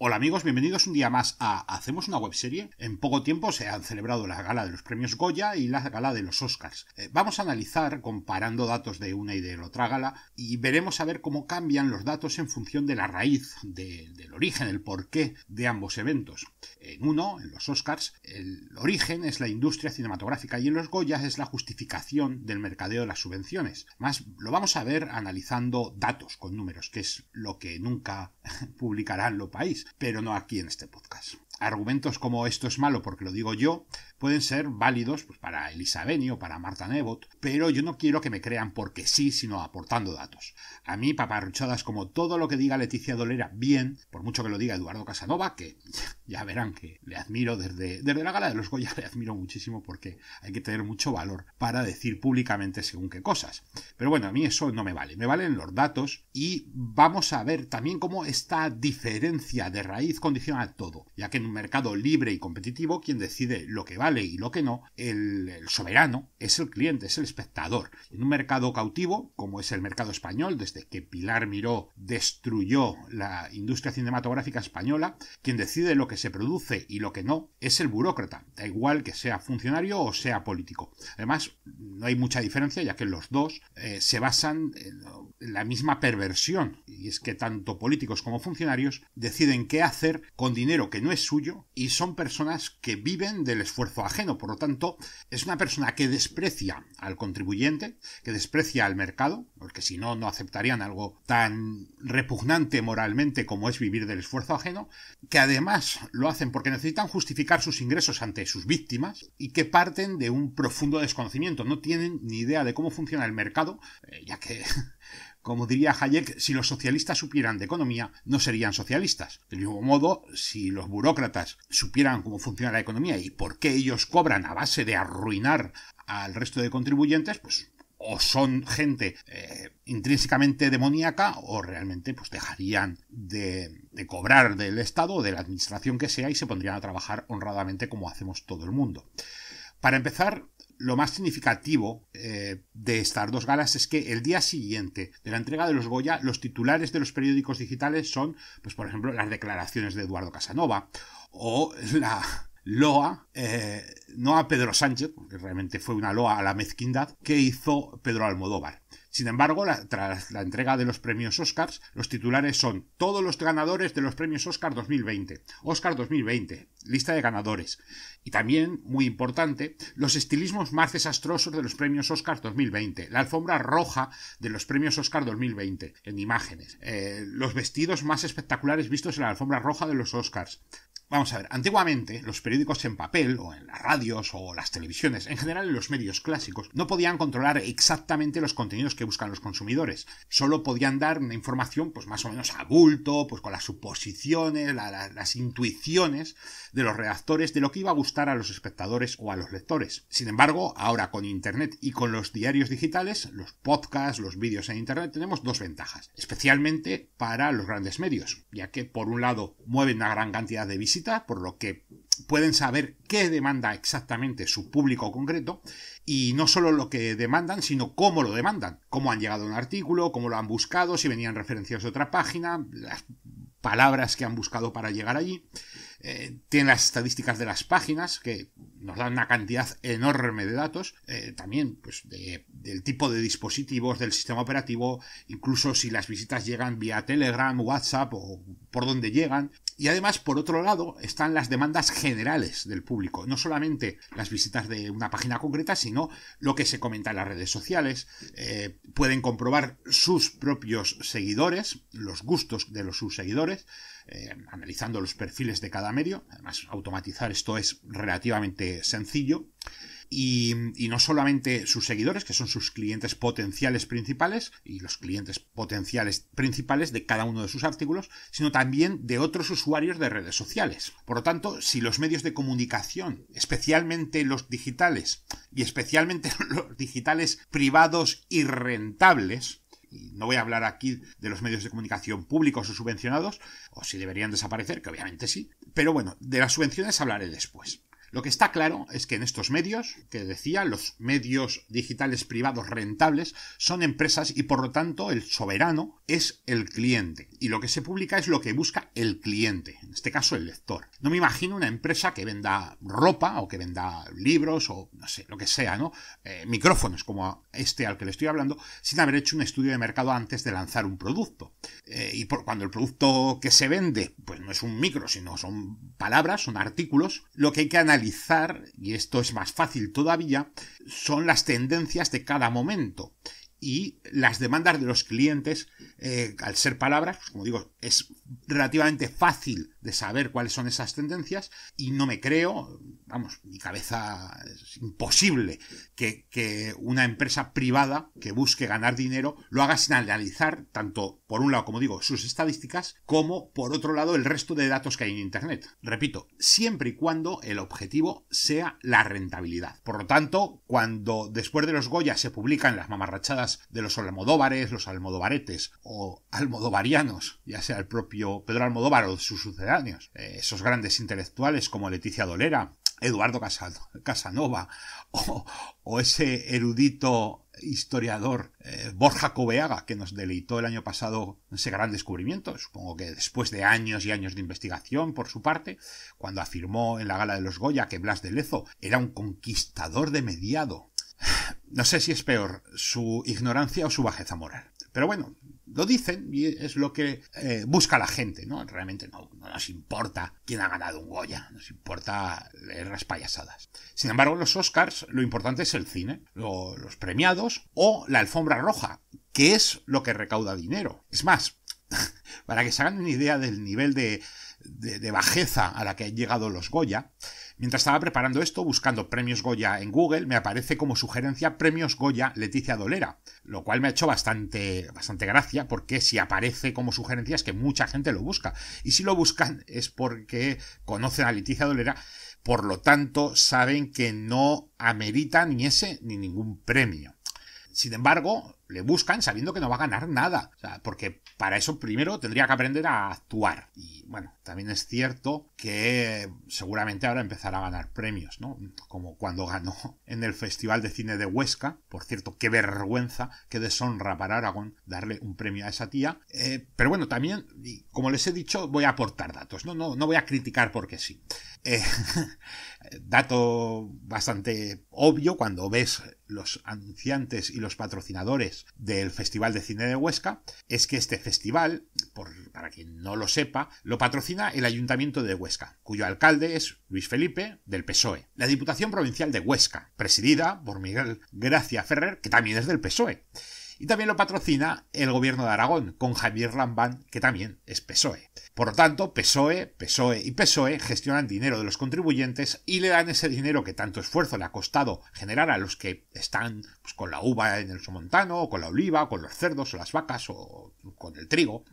Hola amigos, bienvenidos un día más a Hacemos una webserie. En poco tiempo se han celebrado la gala de los premios Goya y la gala de los Oscars. Eh, vamos a analizar comparando datos de una y de la otra gala y veremos a ver cómo cambian los datos en función de la raíz, del origen, el porqué de ambos eventos. En uno, en los Oscars, el origen es la industria cinematográfica y en los Goyas es la justificación del mercadeo de las subvenciones. Más lo vamos a ver analizando datos con números, que es lo que nunca publicarán lo país pero no aquí en este podcast. Argumentos como esto es malo porque lo digo yo pueden ser válidos pues, para Elisa o para Marta Nebot, pero yo no quiero que me crean porque sí, sino aportando datos. A mí, paparruchadas como todo lo que diga Leticia Dolera, bien, por mucho que lo diga Eduardo Casanova, que ya verán que le admiro desde, desde la gala de los Goya, le admiro muchísimo porque hay que tener mucho valor para decir públicamente según qué cosas. Pero bueno, a mí eso no me vale, me valen los datos y vamos a ver también cómo esta diferencia de raíz condiciona todo, ya que en un mercado libre y competitivo quien decide lo que va y lo que no, el, soberano es el cliente, es el espectador. En un mercado cautivo, como es el mercado español, desde que Pilar Miró destruyó la industria cinematográfica española, quien decide lo que se produce y lo que no es el burócrata, da igual que sea funcionario o sea político. Además, no hay mucha diferencia, ya que los dos eh, se basan en la misma perversión, y es que tanto políticos como funcionarios deciden qué hacer con dinero que no es suyo y son personas que viven del esfuerzo ajeno. Por lo tanto, es una persona que desprecia al contribuyente, que desprecia al mercado, porque si no, no aceptarían algo tan repugnante moralmente como es vivir del esfuerzo ajeno, que además lo hacen porque necesitan justificar sus ingresos ante sus víctimas y que parten de un profundo desconocimiento. No tienen ni idea de cómo funciona el mercado, eh, ya que Como diría Hayek, si los socialistas supieran de economía, no serían socialistas. Del mismo modo, si los burócratas supieran cómo funciona la economía y por qué ellos cobran a base de arruinar al resto de contribuyentes, pues o son gente eh, intrínsecamente demoníaca o realmente pues dejarían de, de cobrar del Estado o de la administración que sea y se pondrían a trabajar honradamente como hacemos todo el mundo. Para empezar, lo más significativo eh, de estas dos galas es que el día siguiente de la entrega de los Goya, los titulares de los periódicos digitales son, pues por ejemplo, las declaraciones de Eduardo Casanova o la loa, eh, no a Pedro Sánchez, que realmente fue una loa a la mezquindad, que hizo Pedro Almodóvar. Sin embargo, tras la entrega de los premios Oscars, los titulares son todos los ganadores de los premios Oscar 2020, Oscar 2020, lista de ganadores. Y también, muy importante, los estilismos más desastrosos de los premios Oscar 2020, la alfombra roja de los premios Oscar 2020, en imágenes, eh, los vestidos más espectaculares vistos en la alfombra roja de los Oscars, Vamos a ver, antiguamente los periódicos en papel, o en las radios, o las televisiones, en general en los medios clásicos, no podían controlar exactamente los contenidos que buscan los consumidores. Solo podían dar una información, pues más o menos a bulto, pues con las suposiciones, las intuiciones de los redactores de lo que iba a gustar a los espectadores o a los lectores. Sin embargo, ahora con Internet y con los diarios digitales, los podcasts, los vídeos en Internet, tenemos dos ventajas, especialmente para los grandes medios, ya que por un lado mueven una gran cantidad de visitas, por lo que pueden saber qué demanda exactamente su público concreto y no solo lo que demandan, sino cómo lo demandan, cómo han llegado a un artículo, cómo lo han buscado, si venían referencias de otra página, las palabras que han buscado para llegar allí. Eh, tiene las estadísticas de las páginas, que nos dan una cantidad enorme de datos, eh, también pues, del tipo de dispositivos, del sistema operativo, incluso si las visitas llegan vía Telegram, WhatsApp o por donde llegan. Y además, por otro lado, están las demandas generales del público, no solamente las visitas de una página concreta, sino lo que se comenta en las redes sociales. Eh, pueden comprobar sus propios seguidores, los gustos de los sus seguidores, eh, analizando los perfiles de cada medio. Además, automatizar esto es relativamente sencillo. y, no solamente sus seguidores, que son sus clientes potenciales principales y los clientes potenciales principales de cada uno de sus artículos, sino también de otros usuarios de redes sociales. Por lo tanto, si los medios de comunicación, especialmente los digitales y especialmente los digitales privados y rentables, y no voy a hablar aquí de los medios de comunicación públicos o subvencionados, o si deberían desaparecer, que obviamente sí, pero bueno, de las subvenciones hablaré después. Lo que está claro es que en estos medios, que decía, los medios digitales privados rentables son empresas y por lo tanto el soberano es el cliente. Y lo que se publica es lo que busca el cliente, en este caso el lector. No me imagino una empresa que venda ropa o que venda libros o no sé, lo que sea, ¿no? Eh, micrófonos como este al que le estoy hablando, sin haber hecho un estudio de mercado antes de lanzar un producto. Eh, y cuando el producto que se vende, pues no es un micro, sino son palabras, son artículos, lo que hay que analizar y esto es más fácil todavía, son las tendencias de cada momento y las demandas de los clientes, eh, al ser palabras, como digo, es relativamente fácil saber cuáles son esas tendencias y no me creo, vamos, mi cabeza es imposible que, una empresa privada que busque ganar dinero lo haga sin analizar tanto, por un lado, como digo, sus estadísticas, como por otro lado el resto de datos que hay en Internet. Repito, siempre y cuando el objetivo sea la rentabilidad. Por lo tanto, cuando después de los Goya se publican las mamarrachadas de los almodóvares, los almodovaretes o almodovarianos, ya sea el propio Pedro Almodóvar o su sucedad, eh, esos grandes intelectuales como Leticia Dolera, Eduardo Casanova o, ese erudito historiador eh, Borja Cobeaga, que nos deleitó el año pasado ese gran descubrimiento, supongo que después de años y años de investigación por su parte, cuando afirmó en la gala de los Goya que Blas de Lezo era un conquistador de mediado. No sé si es peor su ignorancia o su bajeza moral. Pero bueno, lo dicen y es lo que eh, busca la gente, ¿no? Realmente no, nos importa quién ha ganado un Goya, nos importa leer las payasadas. Sin embargo, los Oscars lo importante es el cine, los premiados o la alfombra roja, que es lo que recauda dinero. Es más, para que se hagan una idea del nivel de, de bajeza a la que han llegado los Goya, Mientras estaba preparando esto, buscando premios Goya en Google, me aparece como sugerencia premios Goya Leticia Dolera, lo cual me ha hecho bastante, bastante gracia porque si aparece como sugerencia es que mucha gente lo busca. Y si lo buscan es porque conocen a Leticia Dolera, por lo tanto saben que no amerita ni ese ni ningún premio. Sin embargo, le buscan sabiendo que no va a ganar nada. porque para eso primero tendría que aprender a actuar. Y bueno, también es cierto que seguramente ahora empezará a ganar premios, ¿no? Como cuando ganó en el Festival de Cine de Huesca. Por cierto, qué vergüenza, qué deshonra para Aragón darle un premio a esa tía. Eh, pero bueno, también, como les he dicho, voy a aportar datos. No, no, no voy a criticar porque sí. Eh, Dato bastante obvio cuando ves los anunciantes y los patrocinadores del Festival de Cine de Huesca es que este festival, para quien no lo sepa, lo patrocina el Ayuntamiento de Huesca, cuyo alcalde es Luis Felipe del PSOE. La Diputación Provincial de Huesca, presidida por Miguel Gracia Ferrer, que también es del PSOE. Y también lo patrocina el gobierno de Aragón, con Javier Lambán, que también es PSOE. Por lo tanto, PSOE, PSOE y PSOE gestionan dinero de los contribuyentes y le dan ese dinero que tanto esfuerzo le ha costado generar a los que están pues, con la uva en el somontano, o con la oliva, o con los cerdos, o las vacas, o con el trigo.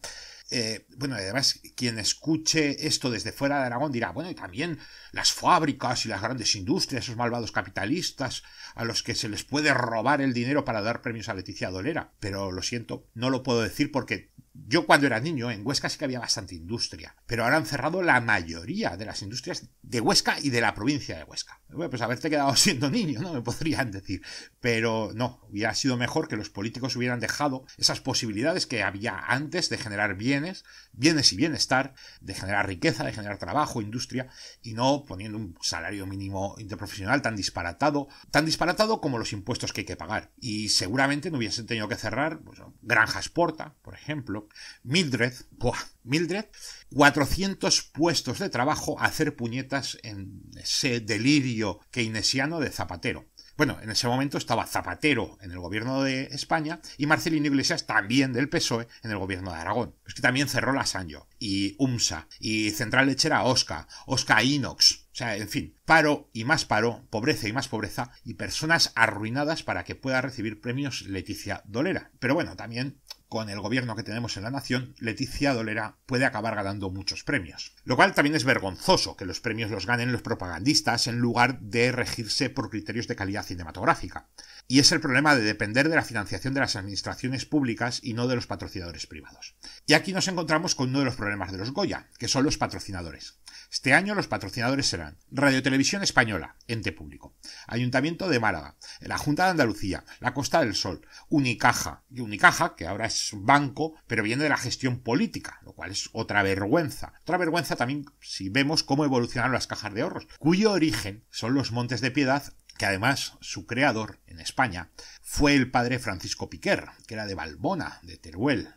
Eh, bueno, además, quien escuche esto desde fuera de Aragón dirá, bueno, y también las fábricas y las grandes industrias, esos malvados capitalistas, a los que se les puede robar el dinero para dar premios a Leticia Dolera. Pero lo siento, no lo puedo decir porque yo cuando era niño en Huesca sí que había bastante industria, pero ahora han cerrado la mayoría de las industrias de Huesca y de la provincia de Huesca. pues haberte quedado siendo niño, ¿no? Me podrían decir. Pero no, hubiera sido mejor que los políticos hubieran dejado esas posibilidades que había antes de generar bienes, bienes y bienestar, de generar riqueza, de generar trabajo, industria, y no poniendo un salario mínimo interprofesional tan disparatado, tan disparatado como los impuestos que hay que pagar. Y seguramente no hubiesen tenido que cerrar pues, granjas porta, por ejemplo, Mildred, ¡buah! Mildred, 400 puestos de trabajo a hacer puñetas en ese delirio keynesiano de Zapatero. Bueno, en ese momento estaba Zapatero en el gobierno de España y Marcelino Iglesias también del PSOE en el gobierno de Aragón. Es que también cerró la Sanjo y UMSA y Central Lechera Oscar Osca Inox. O sea, en fin, paro y más paro, pobreza y más pobreza y personas arruinadas para que pueda recibir premios Leticia Dolera. Pero bueno, también con el gobierno que tenemos en la nación, Leticia Dolera puede acabar ganando muchos premios. Lo cual también es vergonzoso que los premios los ganen los propagandistas en lugar de regirse por criterios de calidad cinematográfica. Y es el problema de depender de la financiación de las administraciones públicas y no de los patrocinadores privados. Y aquí nos encontramos con uno de los problemas de los Goya, que son los patrocinadores. Este año los patrocinadores serán Radio Televisión Española, ente público, Ayuntamiento de Málaga, la Junta de Andalucía, la Costa del Sol, Unicaja, y Unicaja, que ahora es banco, pero viene de la gestión política, lo cual es otra vergüenza. Otra vergüenza también si vemos cómo evolucionaron las cajas de ahorros, cuyo origen son los montes de piedad que además su creador, en España, fue el padre Francisco Piquer, que era de Balbona, de Teruel,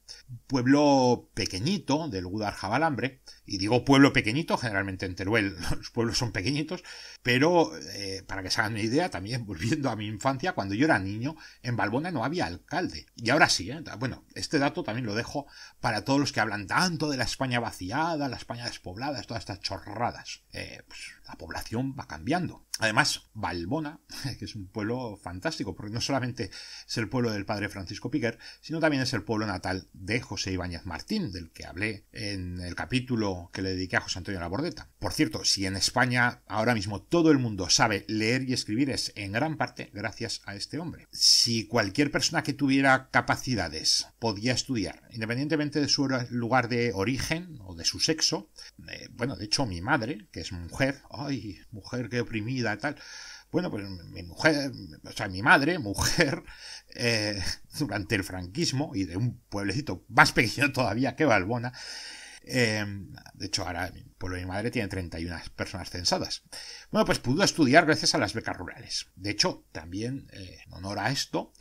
pueblo pequeñito del Jabalambre. y digo pueblo pequeñito, generalmente en Teruel los pueblos son pequeñitos, pero eh, para que se hagan una idea, también volviendo a mi infancia, cuando yo era niño, en Balbona no había alcalde, y ahora sí, ¿eh? bueno, este dato también lo dejo para todos los que hablan tanto de la España vaciada, la España despoblada, todas estas chorradas, eh, pues la población va cambiando. Además, Valbona que es un pueblo fantástico, porque no solamente es el pueblo del padre Francisco Piquer, sino también es el pueblo natal de José Ibáñez Martín, del que hablé en el capítulo que le dediqué a José Antonio Labordeta. Por cierto, si en España ahora mismo todo el mundo sabe leer y escribir es en gran parte gracias a este hombre. Si cualquier persona que tuviera capacidades podía estudiar, independientemente de su lugar de origen o de su sexo, eh, bueno, de hecho mi madre, que es mujer, ay, mujer que oprimida, y tal, bueno, pues mi mujer, o sea, mi madre, mujer, eh, durante el franquismo y de un pueblecito más pequeño todavía que Balbona, eh, de hecho, ahora el pueblo de mi madre tiene 31 personas censadas. Bueno, pues pudo estudiar gracias a las becas rurales. De hecho, también eh, en honor a esto,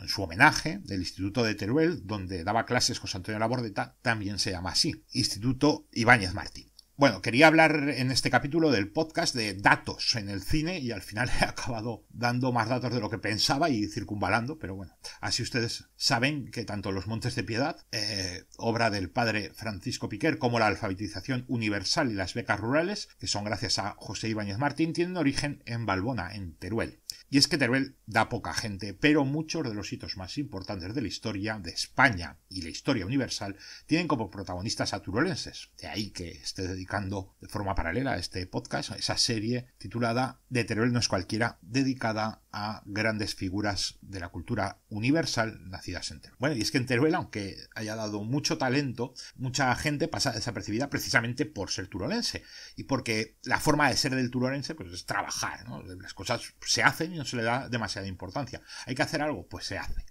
en su homenaje del Instituto de Teruel, donde daba clases José Antonio Labordeta, también se llama así, Instituto Ibáñez Martín. Bueno, quería hablar en este capítulo del podcast de datos en el cine y al final he acabado dando más datos de lo que pensaba y circunvalando, pero bueno, así ustedes saben que tanto Los Montes de Piedad, eh, obra del padre Francisco Piquer, como la alfabetización universal y las becas rurales, que son gracias a José Ibáñez Martín, tienen origen en Balbona, en Teruel. Y es que Teruel da poca gente, pero muchos de los hitos más importantes de la historia de España y la historia universal tienen como protagonistas a turolenses. De ahí que esté dedicando de forma paralela a este podcast a esa serie titulada De Teruel no es cualquiera, dedicada a a grandes figuras de la cultura universal nacidas en Teruel. Bueno, y es que en Teruel, aunque haya dado mucho talento, mucha gente pasa desapercibida precisamente por ser turolense y porque la forma de ser del turolense pues, es trabajar, las cosas se hacen y no se le da demasiada importancia. Hay que hacer algo, pues se hace.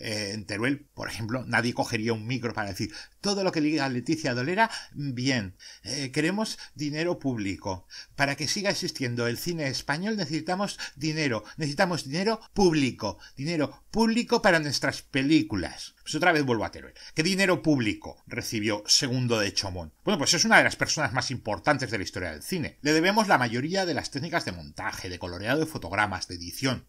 Eh, en Teruel, por ejemplo, nadie cogería un micro para decir todo lo que diga Leticia Dolera, bien, eh, queremos dinero público. Para que siga existiendo el cine español necesitamos dinero, necesitamos dinero público, dinero público para nuestras películas. Pues otra vez vuelvo a Teruel. ¿Qué dinero público recibió Segundo de Chomón? Bueno, pues es una de las personas más importantes de la historia del cine. Le debemos la mayoría de las técnicas de montaje, de coloreado de fotogramas, de edición.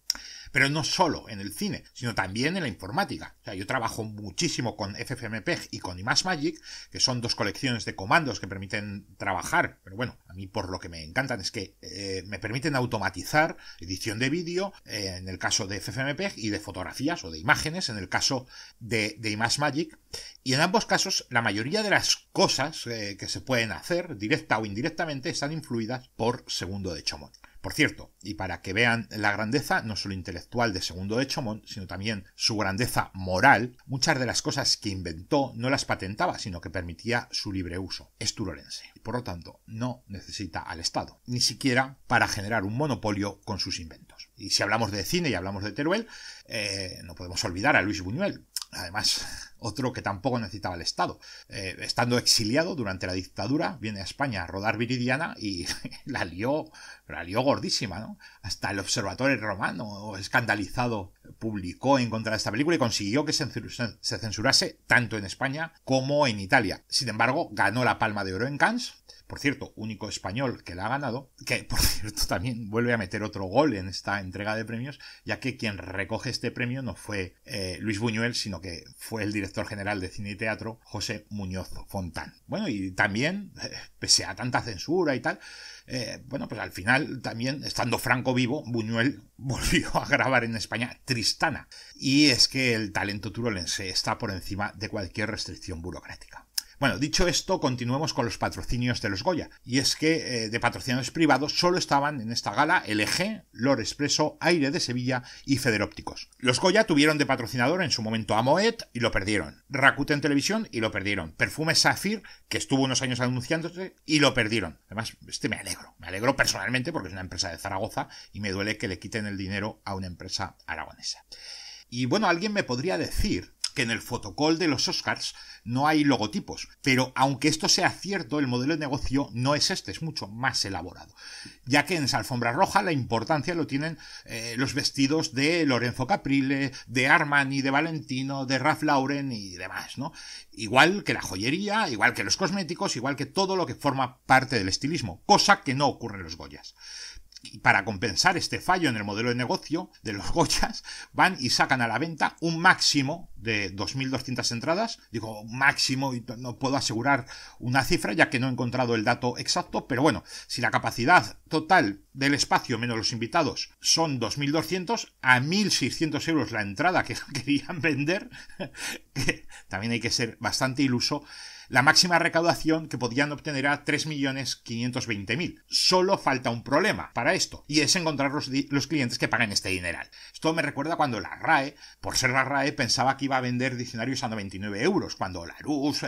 Pero no solo en el cine, sino también en la informática. O sea, yo trabajo muchísimo con FFmpeg y con Magic, que son dos colecciones de comandos que permiten trabajar. Pero bueno, a mí por lo que me encantan es que eh, me permiten automatizar edición de vídeo eh, en el caso de FFmpeg y de fotografías o de imágenes en el caso de, de Magic, Y en ambos casos, la mayoría de las cosas eh, que se pueden hacer, directa o indirectamente, están influidas por segundo de chomón. Por cierto, y para que vean la grandeza no solo intelectual de Segundo de Chomón, sino también su grandeza moral, muchas de las cosas que inventó no las patentaba, sino que permitía su libre uso. Es turolense. Por lo tanto, no necesita al Estado, ni siquiera para generar un monopolio con sus inventos. Y si hablamos de cine y hablamos de Teruel, eh, no podemos olvidar a Luis Buñuel, Además, otro que tampoco necesitaba el Estado. Eh, estando exiliado durante la dictadura, viene a España a rodar Viridiana y la lió, la lió gordísima, ¿no? Hasta el Observatorio Romano, escandalizado, publicó en contra de esta película y consiguió que se censurase tanto en España como en Italia. Sin embargo, ganó la Palma de Oro en Cannes por cierto, único español que la ha ganado, que por cierto también vuelve a meter otro gol en esta entrega de premios, ya que quien recoge este premio no fue eh, Luis Buñuel, sino que fue el director general de cine y teatro, José Muñoz Fontán. Bueno, y también, eh, pese a tanta censura y tal, eh, bueno, pues al final también, estando Franco vivo, Buñuel volvió a grabar en España Tristana. Y es que el talento turolense está por encima de cualquier restricción burocrática. Bueno, dicho esto, continuemos con los patrocinios de los Goya. Y es que eh, de patrocinadores privados solo estaban en esta gala LG, L'Or Expreso, Aire de Sevilla y Federópticos. Los Goya tuvieron de patrocinador en su momento a Moet y lo perdieron. Rakuten Televisión y lo perdieron. Perfume Safir, que estuvo unos años anunciándose y lo perdieron. Además, este me alegro. Me alegro personalmente porque es una empresa de Zaragoza y me duele que le quiten el dinero a una empresa aragonesa. Y bueno, alguien me podría decir que en el fotocol de los Oscars no hay logotipos. Pero aunque esto sea cierto, el modelo de negocio no es este, es mucho más elaborado. Ya que en esa alfombra roja la importancia lo tienen eh, los vestidos de Lorenzo Caprile, de Armani, de Valentino, de Ralph Lauren y demás, ¿no? Igual que la joyería, igual que los cosméticos, igual que todo lo que forma parte del estilismo, cosa que no ocurre en los Goyas. Y para compensar este fallo en el modelo de negocio de los Goyas, van y sacan a la venta un máximo de 2.200 entradas. Digo máximo y no puedo asegurar una cifra ya que no he encontrado el dato exacto, pero bueno, si la capacidad total del espacio menos los invitados son 2.200, a 1.600 euros la entrada que querían vender, que también hay que ser bastante iluso. La máxima recaudación que podían obtener era 3.520.000. Solo falta un problema para esto, y es encontrar los, clientes que paguen este dineral. Esto me recuerda cuando la RAE, por ser la RAE, pensaba que iba a vender diccionarios a 99 euros, cuando la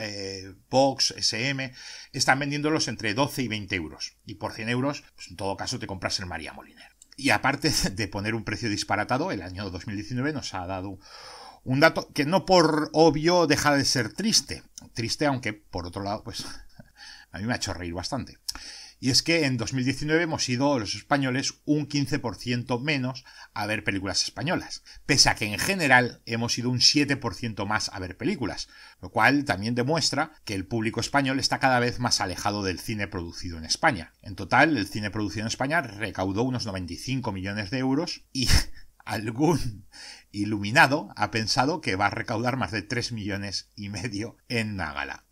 eh, Vox, SM, están vendiéndolos entre 12 y 20 euros. Y por 100 euros, pues en todo caso, te compras el María Moliner. Y aparte de poner un precio disparatado, el año 2019 nos ha dado un dato que no por obvio deja de ser triste. Triste, aunque por otro lado, pues a mí me ha hecho reír bastante. Y es que en 2019 hemos ido los españoles un 15% menos a ver películas españolas, pese a que en general hemos ido un 7% más a ver películas, lo cual también demuestra que el público español está cada vez más alejado del cine producido en España. En total, el cine producido en España recaudó unos 95 millones de euros y algún iluminado, ha pensado que va a recaudar más de 3 millones y medio en la gala.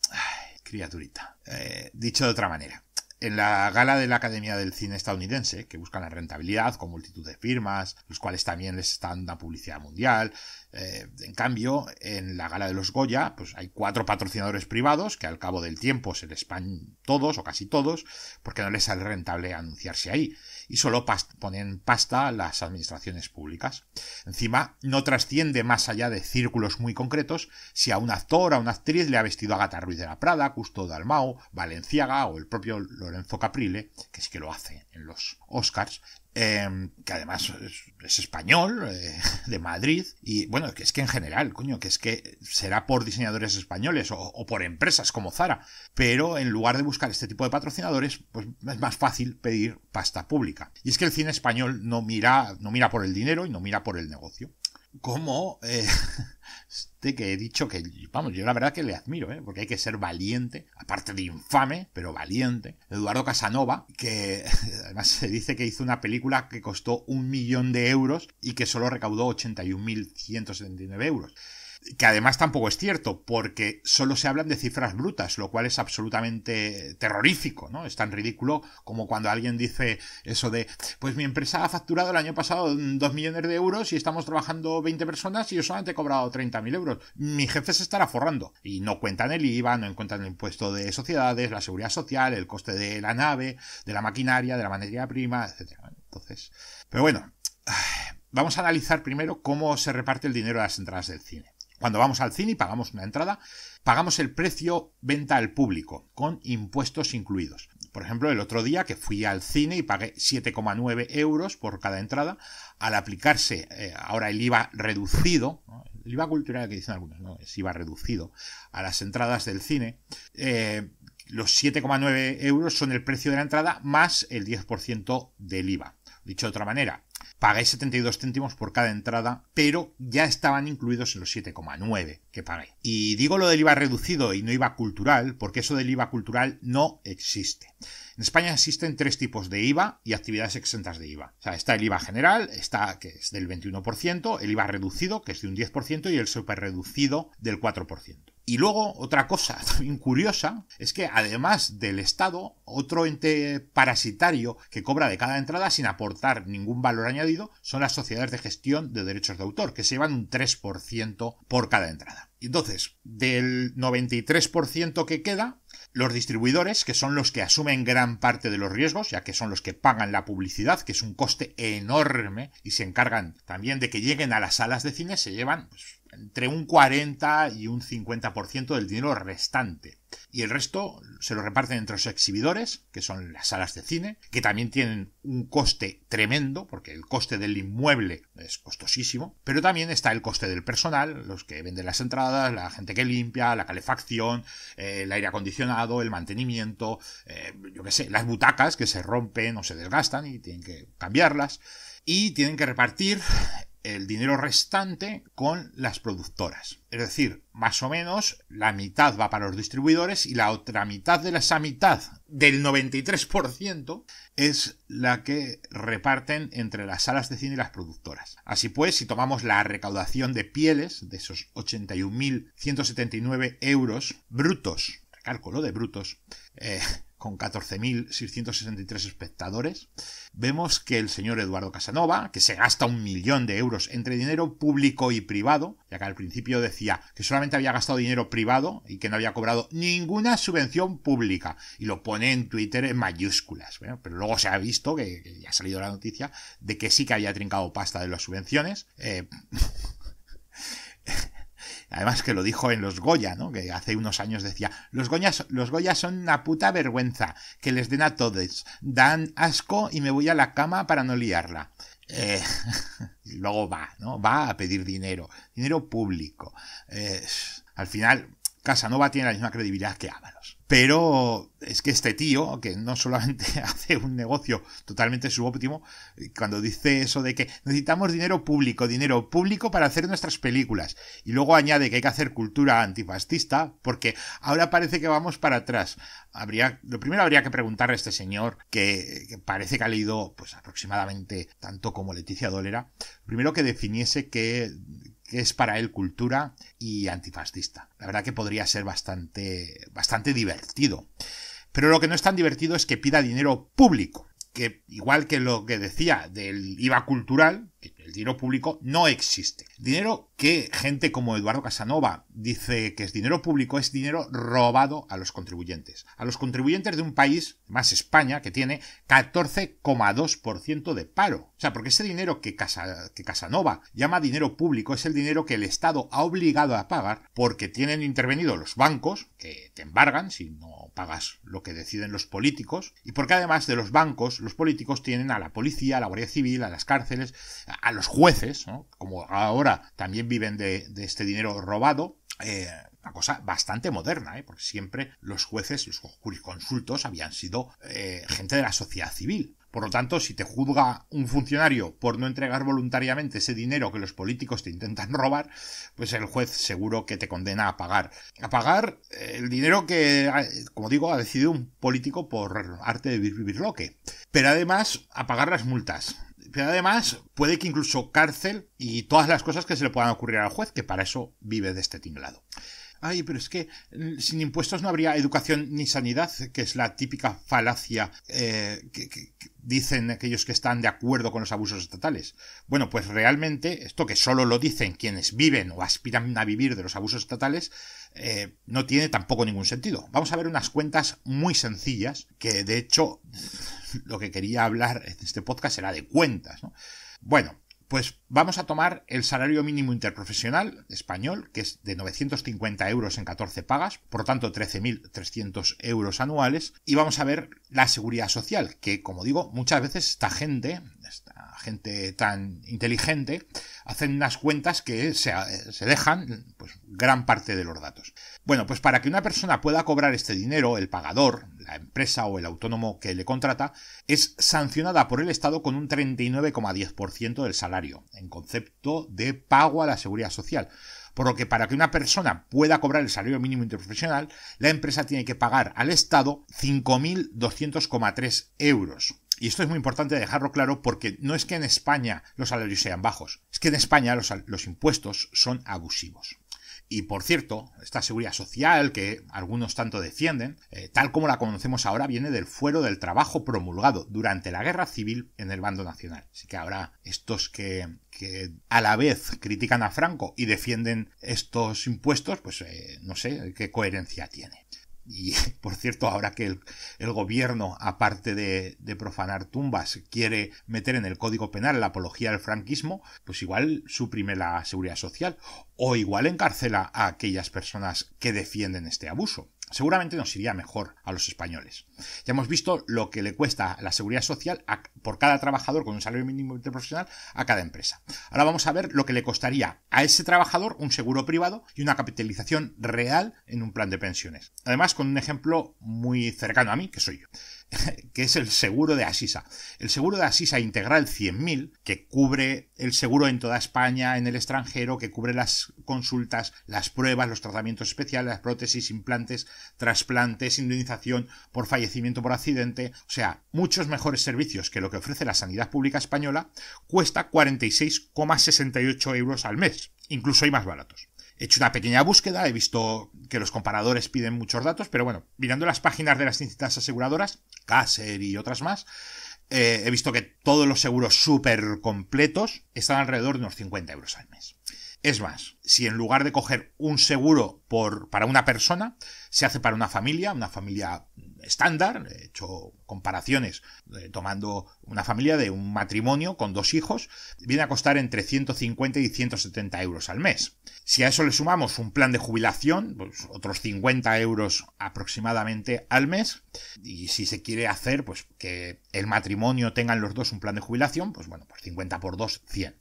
criaturita. Eh, dicho de otra manera, en la gala de la Academia del Cine estadounidense, que busca la rentabilidad con multitud de firmas, los cuales también les están dando publicidad mundial. Eh, en cambio, en la gala de los Goya, pues hay cuatro patrocinadores privados que al cabo del tiempo se les van todos o casi todos, porque no les sale rentable anunciarse ahí y solo ponen pasta las administraciones públicas. Encima, no trasciende más allá de círculos muy concretos si a un actor, a una actriz le ha vestido a Ruiz de la Prada, Custo Dalmau, Valenciaga o el propio Lorenzo Caprile, que es que lo hace en los Oscars, Em, que además es, español, eh, de Madrid, y bueno, que es que en general, coño, que es que será por diseñadores españoles o, o, por empresas como Zara, pero en lugar de buscar este tipo de patrocinadores, pues es más fácil pedir pasta pública. Y es que el cine español no mira, no mira por el dinero y no mira por el negocio como este que he dicho que, vamos, yo la verdad que le admiro, ¿eh? porque hay que ser valiente, aparte de infame, pero valiente. Eduardo Casanova, que además se dice que hizo una película que costó un millón de euros y que solo recaudó 81.179 euros que además tampoco es cierto, porque solo se hablan de cifras brutas, lo cual es absolutamente terrorífico, ¿no? Es tan ridículo como cuando alguien dice eso de, pues mi empresa ha facturado el año pasado 2 millones de euros y estamos trabajando 20 personas y yo solamente he cobrado 30.000 euros. Mi jefe se estará forrando. Y no cuentan el IVA, no cuentan el impuesto de sociedades, la seguridad social, el coste de la nave, de la maquinaria, de la materia prima, etc. Entonces, pero bueno, vamos a analizar primero cómo se reparte el dinero de las entradas del cine. Cuando vamos al cine y pagamos una entrada, pagamos el precio venta al público, con impuestos incluidos. Por ejemplo, el otro día que fui al cine y pagué 7,9 euros por cada entrada, al aplicarse eh, ahora el IVA reducido, el IVA cultural que dicen algunos, ¿no? es IVA reducido, a las entradas del cine, eh, los 7,9 euros son el precio de la entrada más el 10% del IVA. Dicho de otra manera, Pagué 72 céntimos por cada entrada, pero ya estaban incluidos en los 7,9 que pagué. Y digo lo del IVA reducido y no IVA cultural, porque eso del IVA cultural no existe. En España existen tres tipos de IVA y actividades exentas de IVA. O sea, está el IVA general, está, que es del 21%, el IVA reducido, que es de un 10%, y el superreducido del 4%. Y luego, otra cosa también curiosa, es que además del Estado, otro ente parasitario que cobra de cada entrada sin aportar ningún valor añadido son las sociedades de gestión de derechos de autor, que se llevan un 3% por cada entrada. Entonces, del 93% que queda, los distribuidores, que son los que asumen gran parte de los riesgos, ya que son los que pagan la publicidad, que es un coste enorme, y se encargan también de que lleguen a las salas de cine, se llevan pues, entre un 40 y un 50% del dinero restante. Y el resto se lo reparten entre los exhibidores, que son las salas de cine, que también tienen un coste tremendo, porque el coste del inmueble es costosísimo, pero también está el coste del personal, los que venden las entradas, la gente que limpia, la calefacción, eh, el aire acondicionado, el mantenimiento, eh, yo qué sé, las butacas que se rompen o se desgastan y tienen que cambiarlas y tienen que repartir el dinero restante con las productoras. Es decir, más o menos la mitad va para los distribuidores y la otra mitad de esa mitad del 93% es la que reparten entre las salas de cine y las productoras. Así pues, si tomamos la recaudación de pieles de esos 81.179 euros brutos, recálculo de brutos, eh, con 14.663 espectadores, vemos que el señor Eduardo Casanova, que se gasta un millón de euros entre dinero público y privado, ya que al principio decía que solamente había gastado dinero privado y que no había cobrado ninguna subvención pública, y lo pone en Twitter en mayúsculas, pero luego se ha visto, que, que, ya ha salido la noticia, de que sí que había trincado pasta de las subvenciones. Eh... Además que lo dijo en los Goya, ¿no? Que hace unos años decía, los Goya, los son una puta vergüenza, que les den a todos, dan asco y me voy a la cama para no liarla. Eh, luego va, ¿no? Va a pedir dinero, dinero público. Eh, al final, Casanova tiene la misma credibilidad que Ábalos. Pero es que este tío, que no solamente hace un negocio totalmente subóptimo, eh, cuando dice eso de que necesitamos dinero público, dinero público para hacer nuestras películas, y luego añade que hay que hacer cultura antifascista, porque ahora parece que vamos para atrás. Habría, lo primero habría que preguntarle a este señor, que, parece que ha leído pues aproximadamente tanto como Leticia Dolera, primero que definiese que que es para él cultura y antifascista. La verdad que podría ser bastante, bastante divertido. Pero lo que no es tan divertido es que pida dinero público, que igual que lo que decía del IVA cultural, el dinero público no existe. Dinero que gente como Eduardo Casanova dice que es dinero público es dinero robado a los contribuyentes. A los contribuyentes de un país, más España, que tiene 14,2% de paro. O sea, porque ese dinero que, Casa, que Casanova llama dinero público es el dinero que el Estado ha obligado a pagar porque tienen intervenido los bancos, que te embargan si no pagas lo que deciden los políticos, y porque además de los bancos, los políticos tienen a la policía, a la Guardia Civil, a las cárceles, a los jueces, como ahora también viven de, este dinero robado, eh, una cosa bastante moderna, ¿eh? porque siempre los jueces, los jurisconsultos, habían sido eh, gente de la sociedad civil. Por lo tanto, si te juzga un funcionario por no entregar voluntariamente ese dinero que los políticos te intentan robar, pues el juez seguro que te condena a pagar. A pagar el dinero que, como digo, ha decidido un político por arte de que Pero además, a pagar las multas. Pero además, puede que incluso cárcel y todas las cosas que se le puedan ocurrir al juez, que para eso vive de este tinglado ay, pero es que mm, sin impuestos no habría educación ni sanidad, que es la típica falacia eh, que, dicen aquellos que están de acuerdo con los abusos estatales. Bueno, pues realmente esto que solo lo dicen quienes viven o aspiran a vivir de los abusos estatales, eh, no tiene tampoco ningún sentido. Vamos a ver unas cuentas muy sencillas, que de hecho lo que quería hablar en este podcast era de cuentas. ¿no? Bueno, pues vamos a tomar el salario mínimo interprofesional español, que es de 950 euros en 14 pagas, por lo tanto 13.300 euros anuales, y vamos a ver la seguridad social, que como digo, muchas veces esta gente, esta gente tan inteligente, hacen unas cuentas que se, dejan pues, gran parte de los datos. Bueno, pues para que una persona pueda cobrar este dinero, el pagador, la empresa o el autónomo que le contrata, es sancionada por el Estado con un 39,10% del salario, en concepto de pago a la seguridad social. Por lo que para que una persona pueda cobrar el salario mínimo interprofesional, la empresa tiene que pagar al Estado 5.200,3 euros. Y esto es muy importante dejarlo claro porque no es que en España los salarios sean bajos, es que en España los, los impuestos son abusivos. Y por cierto, esta seguridad social que algunos tanto defienden, eh, tal como la conocemos ahora, viene del fuero del trabajo promulgado durante la guerra civil en el bando nacional. Así que ahora estos que, a la vez critican a Franco y defienden estos impuestos, pues eh, no sé qué coherencia tiene. Y por cierto, ahora que el, gobierno, aparte de, de, profanar tumbas, quiere meter en el Código Penal la apología del franquismo, pues igual suprime la seguridad social o igual encarcela a aquellas personas que defienden este abuso seguramente nos iría mejor a los españoles. Ya hemos visto lo que le cuesta la seguridad social por cada trabajador con un salario mínimo interprofesional a cada empresa. Ahora vamos a ver lo que le costaría a ese trabajador un seguro privado y una capitalización real en un plan de pensiones. Además, con un ejemplo muy cercano a mí, que soy yo. que es el seguro de Asisa. El seguro de Asisa integral 100.000, que cubre el seguro en toda España, en el extranjero, que cubre las consultas, las pruebas, los tratamientos especiales, las prótesis, implantes, trasplantes, indemnización por fallecimiento por accidente, o sea, muchos mejores servicios que lo que ofrece la sanidad pública española, cuesta 46,68 euros al mes. Incluso hay más baratos. He hecho una pequeña búsqueda, he visto que los comparadores piden muchos datos, pero bueno, mirando las páginas de las distintas aseguradoras, Caser y otras más, eh, he visto que todos los seguros súper completos están alrededor de unos 50 euros al mes. Es más, si en lugar de coger un seguro por, para una persona, se hace para una familia, una familia estándar, he hecho comparaciones eh, tomando una familia de un matrimonio con dos hijos, viene a costar entre 150 y 170 euros al mes. Si a eso le sumamos un plan de jubilación, pues otros 50 euros aproximadamente al mes, y si se quiere hacer pues que el matrimonio tengan los dos un plan de jubilación, pues bueno, pues 50 por 2, 100.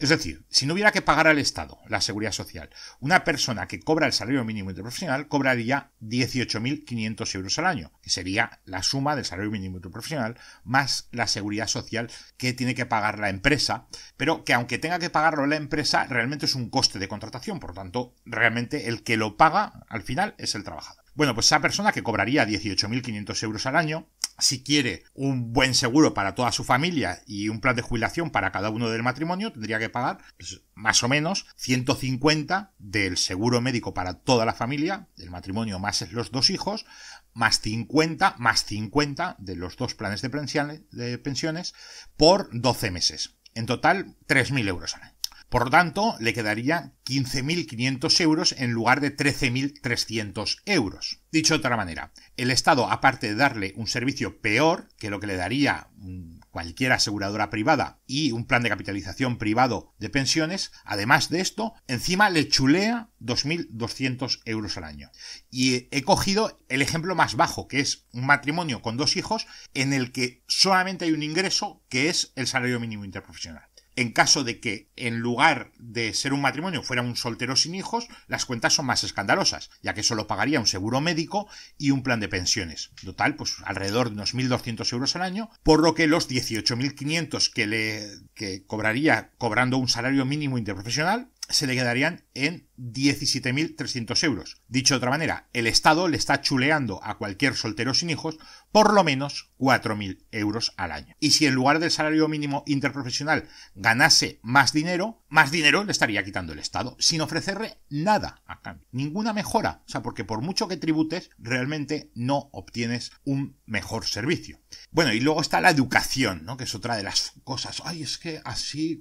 Es decir, si no hubiera que pagar al Estado la seguridad social, una persona que cobra el salario mínimo interprofesional cobraría 18.500 euros al año, que sería la suma del salario mínimo interprofesional más la seguridad social que tiene que pagar la empresa, pero que aunque tenga que pagarlo la empresa, realmente es un coste de contratación, por tanto, realmente el que lo paga al final es el trabajador. Bueno, pues esa persona que cobraría 18.500 euros al año si quiere un buen seguro para toda su familia y un plan de jubilación para cada uno del matrimonio, tendría que pagar pues, más o menos 150 del seguro médico para toda la familia, el matrimonio más los dos hijos, más 50, más 50 de los dos planes de pensiones, de pensiones por 12 meses. En total, 3.000 euros al año. Por lo tanto, le quedaría 15.500 euros en lugar de 13.300 euros. Dicho de otra manera, el Estado, aparte de darle un servicio peor que lo que le daría mm, cualquier aseguradora privada y un plan de capitalización privado de pensiones, además de esto, encima le chulea 2.200 euros al año. Y he cogido el ejemplo más bajo, que es un matrimonio con dos hijos en el que solamente hay un ingreso, que es el salario mínimo interprofesional en caso de que, en lugar de ser un matrimonio, fuera un soltero sin hijos, las cuentas son más escandalosas, ya que solo pagaría un seguro médico y un plan de pensiones. Total, pues alrededor de unos 1.200 euros al año, por lo que los 18.500 que le que cobraría cobrando un salario mínimo interprofesional se le quedarían en 17.300 euros. Dicho de otra manera, el Estado le está chuleando a cualquier soltero sin hijos por lo menos 4.000 euros al año. Y si en lugar del salario mínimo interprofesional ganase más dinero, más dinero le estaría quitando el Estado, sin ofrecerle nada a cambio, ninguna mejora. O sea, porque por mucho que tributes, realmente no obtienes un mejor servicio. Bueno, y luego está la educación, ¿no? que es otra de las cosas. Ay, es que así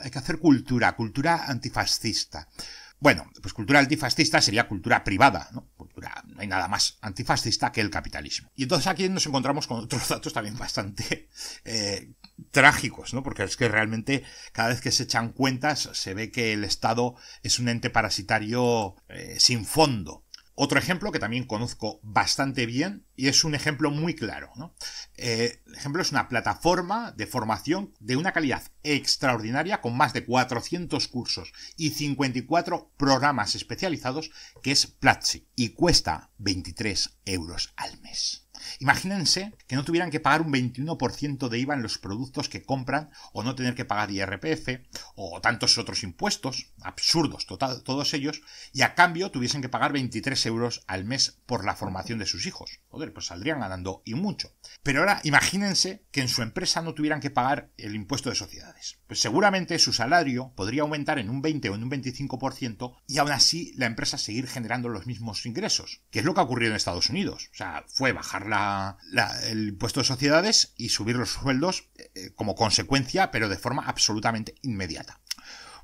hay que hacer cultura, cultura antifascista. Bueno, pues cultura antifascista sería cultura privada, ¿no? Cultura, no hay nada más antifascista que el capitalismo. Y entonces aquí nos encontramos con otros datos también bastante eh, trágicos, ¿no? Porque es que realmente cada vez que se echan cuentas se ve que el Estado es un ente parasitario eh, sin fondo. Otro ejemplo que también conozco bastante bien y es un ejemplo muy claro. Eh, el ejemplo es una plataforma de formación de una calidad extraordinaria con más de 400 cursos y 54 programas especializados que es Platzi y cuesta 23 euros al mes. Imagínense que no tuvieran que pagar un 21% de IVA en los productos que compran o no tener que pagar IRPF o tantos otros impuestos, absurdos total, todos ellos, y a cambio tuviesen que pagar 23 euros al mes por la formación de sus hijos. Joder, pues saldrían ganando y mucho. Pero ahora imagínense que en su empresa no tuvieran que pagar el impuesto de sociedades. Pues seguramente su salario podría aumentar en un 20 o en un 25% y aún así la empresa seguir generando los mismos ingresos, que es lo que ha ocurrido en Estados Unidos. O sea, fue bajar la, el impuesto de sociedades y subir los sueldos eh, eh, como consecuencia, pero de forma absolutamente inmediata.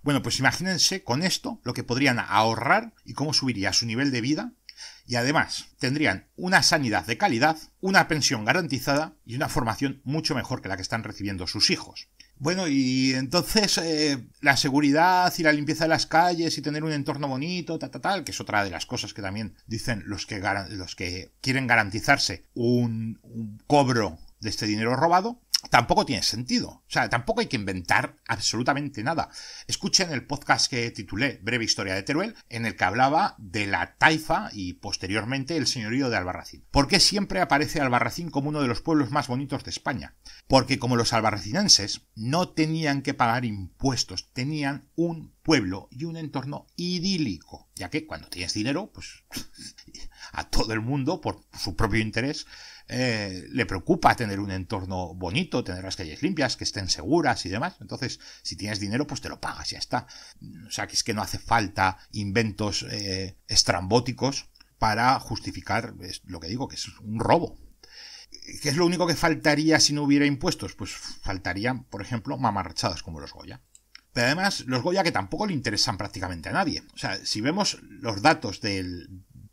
Bueno, pues imagínense con esto lo que podrían ahorrar y cómo subiría su nivel de vida. Y además tendrían una sanidad de calidad, una pensión garantizada y una formación mucho mejor que la que están recibiendo sus hijos. Bueno, y entonces eh, la seguridad y la limpieza de las calles y tener un entorno bonito, tal, tal, tal, que es otra de las cosas que también dicen los que, los que quieren garantizarse un cobro de este dinero robado, tampoco tiene sentido. O sea, tampoco hay que inventar absolutamente nada. Escuchen el podcast que titulé Breve Historia de Teruel, en el que hablaba de la taifa y posteriormente el señorío de Albarracín. ¿Por qué siempre aparece Albarracín como uno de los pueblos más bonitos de España? Porque como los albarracinenses no tenían que pagar impuestos, tenían un pueblo y un entorno idílico, ya que cuando tienes dinero, pues a todo el mundo, por su propio interés, eh, le preocupa tener un entorno bonito, tener las calles limpias, que estén seguras y demás. Entonces, si tienes dinero, pues te lo pagas, ya está. O sea, que es que no hace falta inventos eh, estrambóticos para justificar lo que digo, que es un robo. ¿Qué es lo único que faltaría si no hubiera impuestos? Pues faltarían, por ejemplo, mamarrachadas como los Goya. Pero además, los Goya que tampoco le interesan prácticamente a nadie. O sea, si vemos los datos del,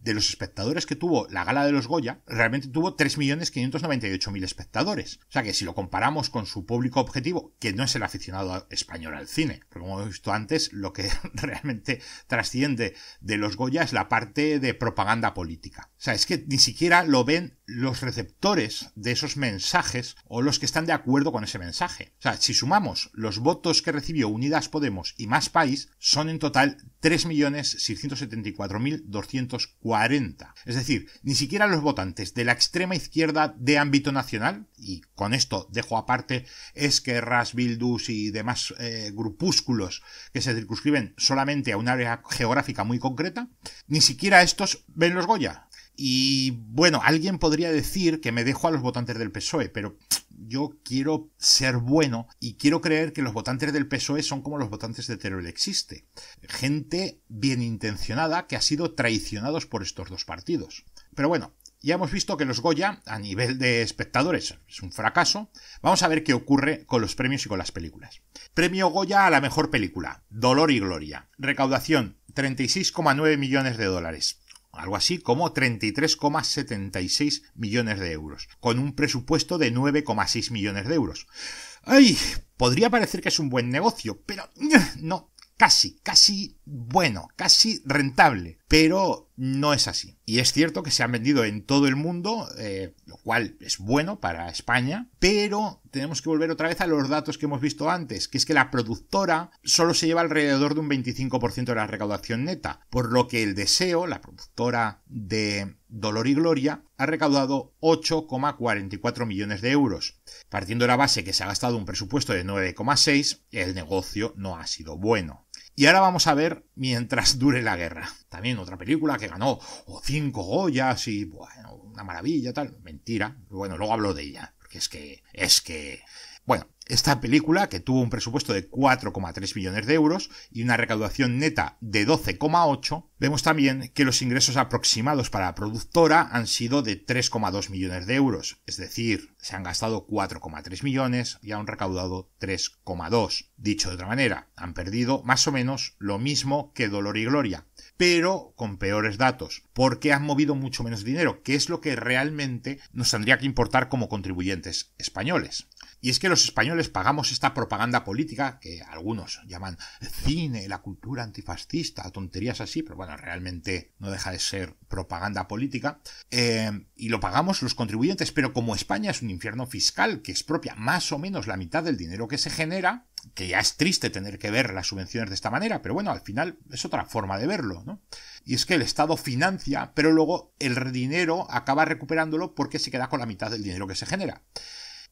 de los espectadores que tuvo la gala de los Goya, realmente tuvo 3.598.000 espectadores. O sea que si lo comparamos con su público objetivo, que no es el aficionado español al cine, como hemos visto antes, lo que realmente trasciende de los Goya es la parte de propaganda política. O sea, es que ni siquiera lo ven los receptores de esos mensajes o los que están de acuerdo con ese mensaje. O sea, si sumamos los votos que recibió Unidas Podemos y Más País, son en total 3.674.240. Es decir, ni siquiera los votantes de la extrema izquierda de ámbito nacional, y con esto dejo aparte Esquerras, Bildus y demás eh, grupúsculos que se circunscriben solamente a un área geográfica muy concreta, ni siquiera estos ven los Goya. Y bueno, alguien podría decir que me dejo a los votantes del PSOE, pero yo quiero ser bueno y quiero creer que los votantes del PSOE son como los votantes de Teruel existe. Gente bien intencionada que ha sido traicionados por estos dos partidos. Pero bueno, ya hemos visto que los Goya, a nivel de espectadores, es un fracaso. Vamos a ver qué ocurre con los premios y con las películas. Premio Goya a la mejor película, Dolor y Gloria. Recaudación, 36,9 millones de dólares algo así como 33,76 millones de euros, con un presupuesto de 9,6 millones de euros. ¡Ay! Podría parecer que es un buen negocio, pero no, casi, casi bueno, casi rentable pero no es así. Y es cierto que se han vendido en todo el mundo, eh, lo cual es bueno para España, pero tenemos que volver otra vez a los datos que hemos visto antes, que es que la productora solo se lleva alrededor de un 25% de la recaudación neta, por lo que el deseo, la productora de Dolor y Gloria, ha recaudado 8,44 millones de euros. Partiendo de la base que se ha gastado un presupuesto de 9,6, el negocio no ha sido bueno. Y ahora vamos a ver Mientras dure la guerra. También otra película que ganó o cinco Goyas y bueno, una maravilla, tal. Mentira. Bueno, luego hablo de ella. Porque es que. es que. Bueno, esta película, que tuvo un presupuesto de 4,3 millones de euros y una recaudación neta de 12,8, vemos también que los ingresos aproximados para la productora han sido de 3,2 millones de euros, es decir, se han gastado 4,3 millones y han recaudado 3,2. Dicho de otra manera, han perdido más o menos lo mismo que Dolor y Gloria, pero con peores datos, porque han movido mucho menos dinero, que es lo que realmente nos tendría que importar como contribuyentes españoles. Y es que los españoles pagamos esta propaganda política, que algunos llaman cine, la cultura antifascista, tonterías así, pero bueno, realmente no deja de ser propaganda política, eh, y lo pagamos los contribuyentes, pero como España es un infierno fiscal que expropia más o menos la mitad del dinero que se genera, que ya es triste tener que ver las subvenciones de esta manera, pero bueno, al final es otra forma de verlo, ¿no? Y es que el Estado financia, pero luego el dinero acaba recuperándolo porque se queda con la mitad del dinero que se genera.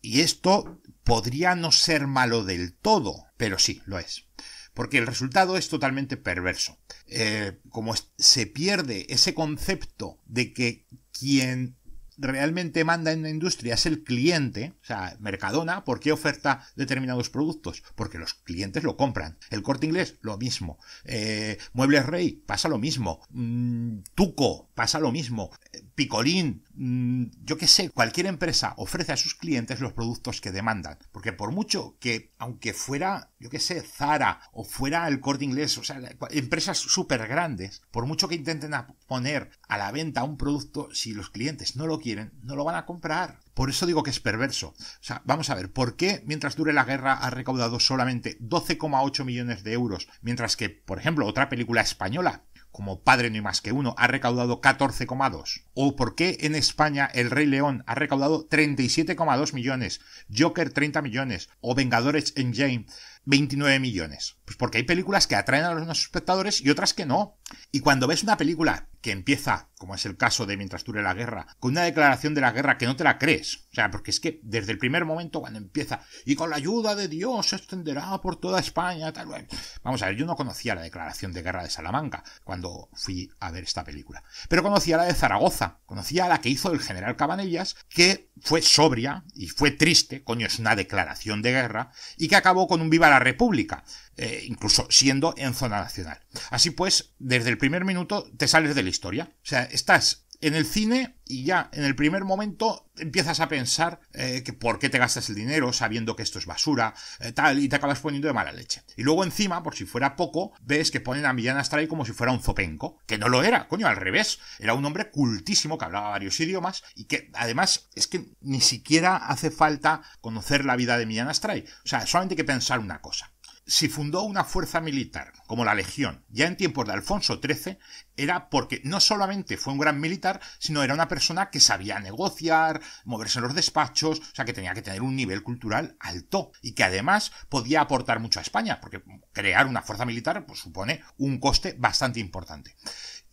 Y esto podría no ser malo del todo, pero sí, lo es. Porque el resultado es totalmente perverso. Eh, como se pierde ese concepto de que quien realmente manda en la industria es el cliente, o sea, Mercadona, ¿por qué oferta determinados productos? Porque los clientes lo compran. El corte inglés, lo mismo. Eh, Muebles Rey, pasa lo mismo. Mm, Tuco, pasa lo mismo. Eh, Picolín, mm, yo qué sé, cualquier empresa ofrece a sus clientes los productos que demandan. Porque por mucho que, aunque fuera, yo qué sé, Zara o fuera el corte inglés, o sea, empresas súper grandes, por mucho que intenten poner a la venta un producto si los clientes no lo quieren, no lo van a comprar. Por eso digo que es perverso. O sea, vamos a ver, ¿por qué mientras dure la guerra ha recaudado solamente 12,8 millones de euros, mientras que, por ejemplo, otra película española, como Padre no hay más que uno, ha recaudado 14,2? ¿O por qué en España El Rey León ha recaudado 37,2 millones, Joker 30 millones o Vengadores en Jane 29 millones? Pues porque hay películas que atraen a los espectadores y otras que no. Y cuando ves una película que empieza, como es el caso de Mientras dure la guerra, con una declaración de la guerra que no te la crees, o sea, porque es que desde el primer momento cuando empieza, y con la ayuda de Dios se extenderá por toda España, tal vez. Vamos a ver, yo no conocía la declaración de guerra de Salamanca cuando fui a ver esta película, pero conocía la de Zaragoza, conocía la que hizo el general Cabanellas, que fue sobria y fue triste, coño, es una declaración de guerra, y que acabó con un Viva la República. Eh, incluso siendo en zona nacional. Así pues, desde el primer minuto te sales de la historia. O sea, estás en el cine y ya en el primer momento empiezas a pensar eh, que por qué te gastas el dinero sabiendo que esto es basura, eh, tal, y te acabas poniendo de mala leche. Y luego encima, por si fuera poco, ves que ponen a Millán Astray como si fuera un zopenco, que no lo era, coño, al revés, era un hombre cultísimo que hablaba varios idiomas y que además es que ni siquiera hace falta conocer la vida de Millán Astray, o sea, solamente hay que pensar una cosa. Si fundó una fuerza militar, como la Legión, ya en tiempos de Alfonso XIII, era porque no solamente fue un gran militar, sino era una persona que sabía negociar, moverse en los despachos, o sea que tenía que tener un nivel cultural alto y que además podía aportar mucho a España, porque crear una fuerza militar pues, supone un coste bastante importante.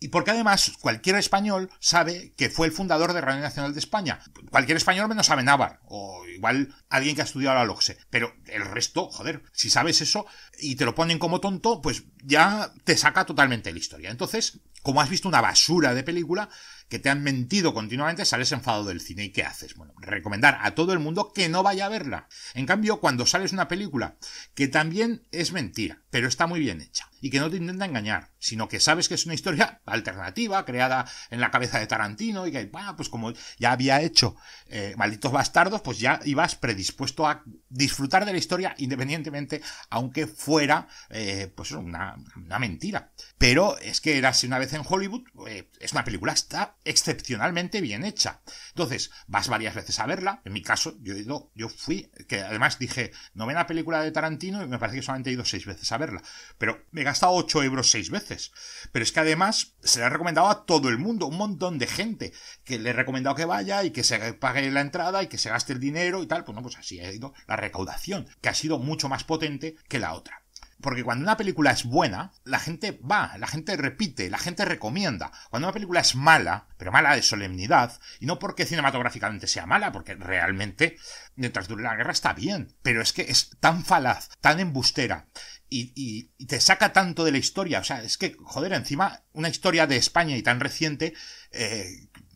Y porque además cualquier español sabe que fue el fundador de Radio Nacional de España. Cualquier español menos sabe Navar o igual alguien que ha estudiado la LOCSE. Pero el resto, joder, si sabes eso y te lo ponen como tonto, pues ya te saca totalmente la historia. Entonces, como has visto una basura de película, que te han mentido continuamente, sales enfadado del cine. ¿Y qué haces? Bueno, recomendar a todo el mundo que no vaya a verla. En cambio, cuando sales una película que también es mentira, pero está muy bien hecha, y que no te intenta engañar, sino que sabes que es una historia alternativa, creada en la cabeza de Tarantino, y que, bueno, pues como ya había hecho eh, Malditos Bastardos, pues ya ibas predispuesto a disfrutar de la historia independientemente, aunque fuera, eh, pues una, una mentira. Pero es que era una vez en Hollywood, eh, es una película, está excepcionalmente bien hecha. Entonces, vas varias veces a verla. En mi caso, yo, ido yo fui, que además dije, no la película de Tarantino y me parece que solamente he ido seis veces a verla. Pero me he gastado ocho euros seis veces. Pero es que además se la ha recomendado a todo el mundo, un montón de gente, que le he recomendado que vaya y que se pague la entrada y que se gaste el dinero y tal. Pues pues así ha ido la recaudación, que ha sido mucho más potente que la otra. Porque cuando una película es buena, la gente va, la gente repite, la gente recomienda. Cuando una película es mala, pero mala de solemnidad, y no porque cinematográficamente sea mala, porque realmente mientras dure la guerra está bien, pero es que es tan falaz, tan embustera, y, te saca tanto de la historia. O sea, es que, joder, encima una historia de España y tan reciente, eh,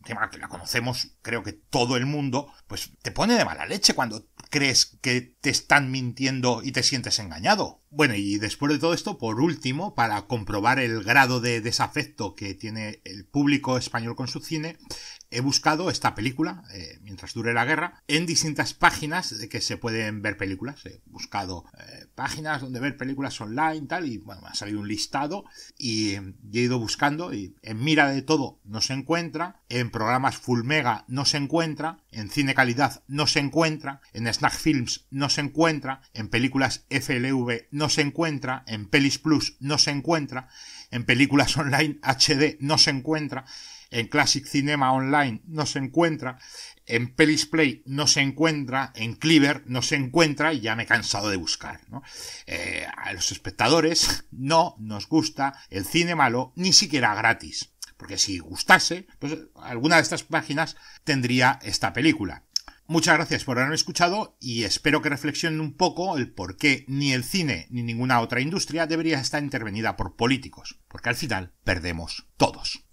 que la conocemos creo que todo el mundo, pues te pone de mala leche cuando crees que te están mintiendo y te sientes engañado. Bueno, y después de todo esto, por último, para comprobar el grado de desafecto que tiene el público español con su cine, he buscado esta película, eh, mientras dure la guerra, en distintas páginas de que se pueden ver películas. He buscado eh, páginas donde ver películas online, tal, y bueno, me ha salido un listado mm, y he ido buscando y en Mira de Todo no se encuentra, en programas Full Mega no se encuentra, en Cine Calidad no se encuentra, en Snack Films no se encuentra, en películas FLV no no se encuentra, en Pelis Plus no se encuentra, en películas online HD no se encuentra, en Classic Cinema Online no se encuentra, en Pelis Play no se encuentra, en Cleaver no se encuentra y ya me he cansado de buscar. Eh, a los espectadores no nos gusta el cine malo, ni siquiera gratis. Porque si gustase, pues alguna de estas páginas tendría esta película. Muchas gracias por haberme escuchado y espero que reflexionen un poco el por qué ni el cine ni ninguna otra industria debería estar intervenida por políticos, porque al final perdemos todos.